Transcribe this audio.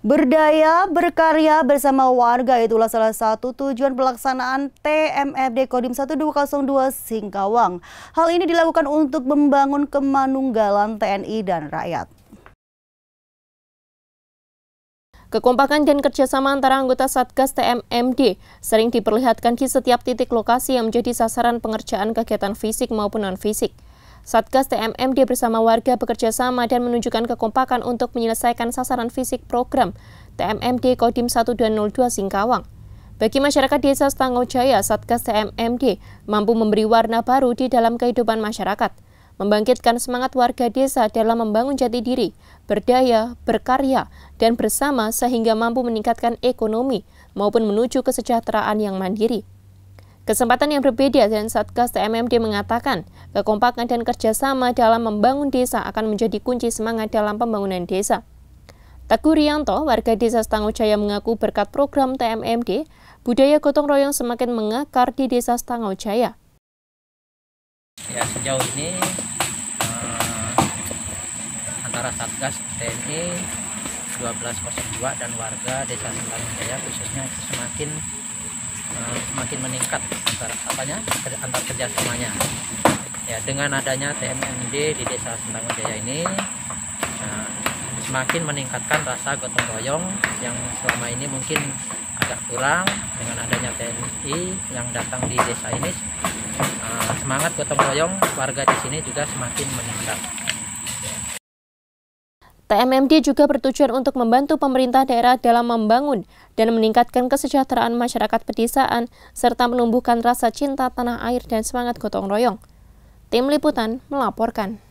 Berdaya berkarya bersama warga itulah salah satu tujuan pelaksanaan TMFD Kodim 1202 Singkawang. Hal ini dilakukan untuk membangun kemanunggalan TNI dan rakyat. Kekompakan dan kerjasama antara anggota Satgas TMMD sering diperlihatkan di setiap titik lokasi yang menjadi sasaran pengerjaan kegiatan fisik maupun non-fisik. Satgas TMMD bersama warga bekerja sama dan menunjukkan kekompakan untuk menyelesaikan sasaran fisik program TMMD Kodim 1202 Singkawang. Bagi masyarakat desa Stangau Jaya, Satgas TMMD mampu memberi warna baru di dalam kehidupan masyarakat, membangkitkan semangat warga desa dalam membangun jati diri, berdaya, berkarya, dan bersama sehingga mampu meningkatkan ekonomi maupun menuju kesejahteraan yang mandiri. Kesempatan yang berbeda dan Satgas TMMD mengatakan, kekompakan dan kerjasama dalam membangun desa akan menjadi kunci semangat dalam pembangunan desa. Teguh Rianto, warga desa Stangau Jaya mengaku berkat program TMMD, budaya gotong royong semakin mengakar di desa Stangau Jaya. Ya, sejauh ini eh, antara Satgas TNI 1202 dan warga desa Stangau khususnya semakin Semakin eh, meningkat antara apanya antar kerjasamanya ya dengan adanya TMMD di desa Sentanggung Jaya ini nah, semakin meningkatkan rasa gotong royong yang selama ini mungkin agak kurang dengan adanya TNI yang datang di desa ini eh, semangat gotong royong warga di sini juga semakin meningkat. TMMD juga bertujuan untuk membantu pemerintah daerah dalam membangun dan meningkatkan kesejahteraan masyarakat pedesaan serta menumbuhkan rasa cinta tanah air dan semangat gotong royong. Tim Liputan melaporkan.